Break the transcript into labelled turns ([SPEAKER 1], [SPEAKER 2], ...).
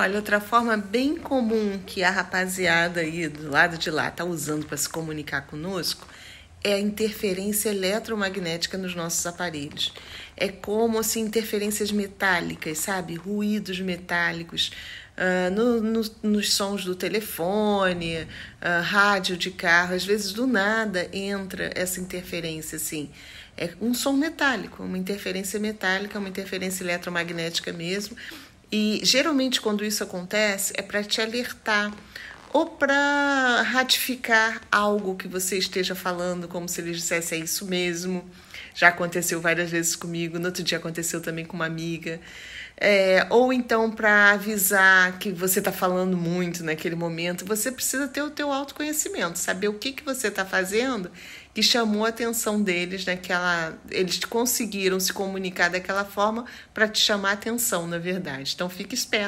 [SPEAKER 1] Olha, outra forma bem comum que a rapaziada aí do lado de lá está usando para se comunicar conosco é a interferência eletromagnética nos nossos aparelhos. É como assim, interferências metálicas, sabe? Ruídos metálicos uh, no, no, nos sons do telefone, uh, rádio de carro. Às vezes, do nada, entra essa interferência, assim. É um som metálico, uma interferência metálica, uma interferência eletromagnética mesmo e geralmente, quando isso acontece, é para te alertar ou para ratificar algo que você esteja falando, como se eles dissessem é isso mesmo. Já aconteceu várias vezes comigo, no outro dia aconteceu também com uma amiga. É, ou então para avisar que você está falando muito naquele momento, você precisa ter o teu autoconhecimento, saber o que, que você está fazendo que chamou a atenção deles naquela. Eles conseguiram se comunicar daquela forma para te chamar a atenção, na verdade. Então fique esperto.